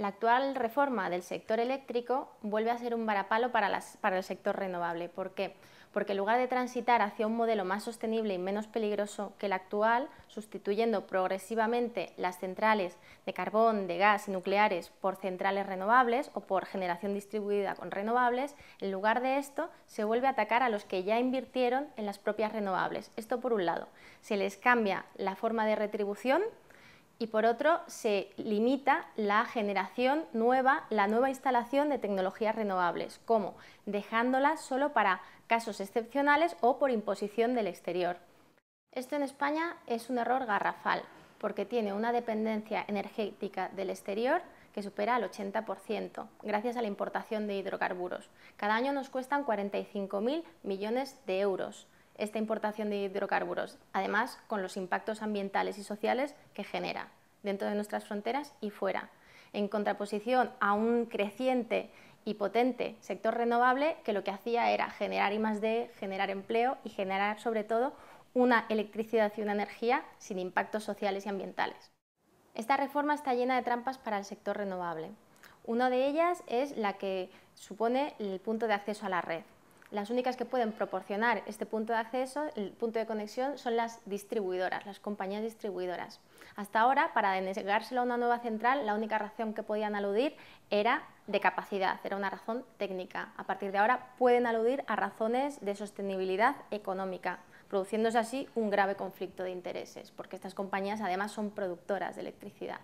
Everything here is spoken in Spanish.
La actual reforma del sector eléctrico vuelve a ser un varapalo para, el sector renovable. ¿Por qué? Porque en lugar de transitar hacia un modelo más sostenible y menos peligroso que el actual, sustituyendo progresivamente las centrales de carbón, de gas y nucleares por centrales renovables o por generación distribuida con renovables, en lugar de esto se vuelve a atacar a los que ya invirtieron en las propias renovables. Esto por un lado. Se les cambia la forma de retribución y por otro se limita la generación nueva, la nueva instalación de tecnologías renovables, como dejándolas solo para casos excepcionales o por imposición del exterior. Esto en España es un error garrafal, porque tiene una dependencia energética del exterior que supera el 80%, gracias a la importación de hidrocarburos. Cada año nos cuestan 45.000 millones de euros esta importación de hidrocarburos, además con los impactos ambientales y sociales que genera dentro de nuestras fronteras y fuera, en contraposición a un creciente y potente sector renovable que lo que hacía era generar de generar empleo y generar sobre todo una electricidad y una energía sin impactos sociales y ambientales. Esta reforma está llena de trampas para el sector renovable. Una de ellas es la que supone el punto de acceso a la red las únicas que pueden proporcionar este punto de acceso, el punto de conexión, son las distribuidoras, las compañías distribuidoras. Hasta ahora, para denegárselo a una nueva central, la única razón que podían aludir era de capacidad, era una razón técnica. A partir de ahora pueden aludir a razones de sostenibilidad económica, produciéndose así un grave conflicto de intereses, porque estas compañías además son productoras de electricidad.